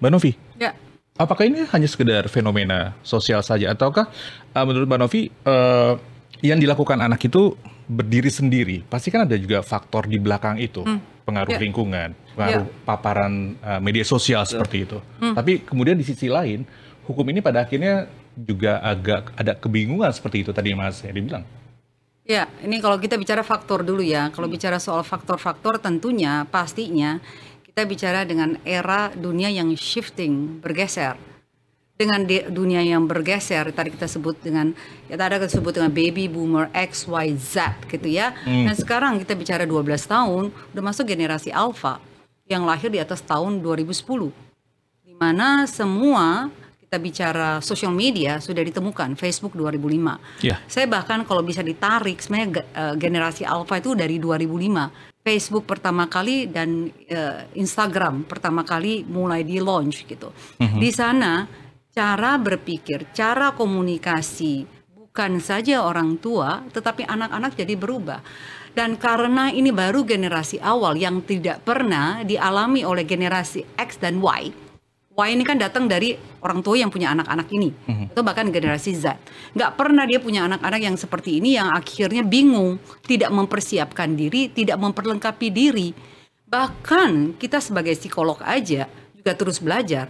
Mbak Novi. Ya. Apakah ini hanya sekedar fenomena sosial saja ataukah uh, menurut Mbak Novi uh, yang dilakukan anak itu berdiri sendiri? Pasti kan ada juga faktor di belakang itu. Hmm. Pengaruh ya. lingkungan, pengaruh ya. paparan uh, media sosial ya. seperti itu. Hmm. Tapi kemudian di sisi lain, hukum ini pada akhirnya juga agak ada kebingungan seperti itu tadi Mas Heri bilang. Ya, ini kalau kita bicara faktor dulu ya. Kalau hmm. bicara soal faktor-faktor tentunya pastinya kita bicara dengan era dunia yang shifting, bergeser. Dengan dunia yang bergeser, tadi kita sebut dengan ya tadi kita sebut dengan baby boomer X, Y, Z gitu ya. Hmm. Nah, sekarang kita bicara 12 tahun, udah masuk generasi alpha yang lahir di atas tahun 2010. Dimana semua kita bicara sosial media sudah ditemukan Facebook 2005. Yeah. Saya bahkan kalau bisa ditarik sebenarnya uh, generasi alpha itu dari 2005. Facebook pertama kali dan uh, Instagram pertama kali mulai di launch gitu. Mm -hmm. Di sana cara berpikir, cara komunikasi bukan saja orang tua tetapi anak-anak jadi berubah dan karena ini baru generasi awal yang tidak pernah dialami oleh generasi X dan Y Y ini kan datang dari orang tua yang punya anak-anak ini, mm-hmm. atau bahkan generasi Z. Nggak pernah dia punya anak-anak yang seperti ini yang akhirnya bingung, tidak mempersiapkan diri, tidak memperlengkapi diri. Bahkan kita sebagai psikolog aja juga terus belajar.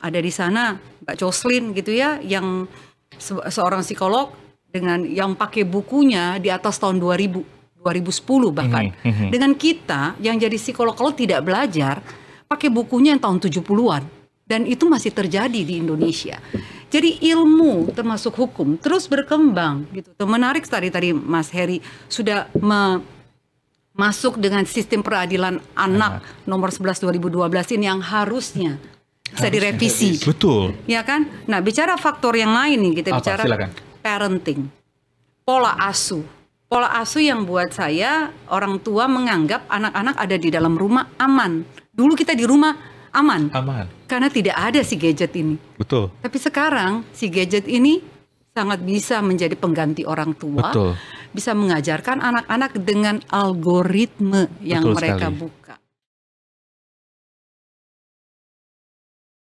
Ada di sana Mbak Coslin gitu ya, yang se seorang psikolog dengan yang pakai bukunya di atas tahun 2000. 2010 bahkan. Mm -hmm. Dengan kita yang jadi psikolog kalau tidak belajar pakai bukunya yang tahun 70-an dan itu masih terjadi di Indonesia. Jadi ilmu termasuk hukum terus berkembang gitu. Menarik tadi tadi Mas Heri sudah me masuk dengan sistem peradilan anak, nomor 11 2012 ini yang harusnya bisa direvisi. Betul. Ya kan? Nah, bicara faktor yang lain nih kita bicara Silakan. parenting. Pola asuh. Pola asuh yang buat saya orang tua menganggap anak-anak ada di dalam rumah aman. Dulu kita di rumah aman. Aman. Karena tidak ada si gadget ini. Betul. Tapi sekarang si gadget ini sangat bisa menjadi pengganti orang tua. Betul. Bisa mengajarkan anak-anak dengan algoritme yang Betul mereka sekali. buka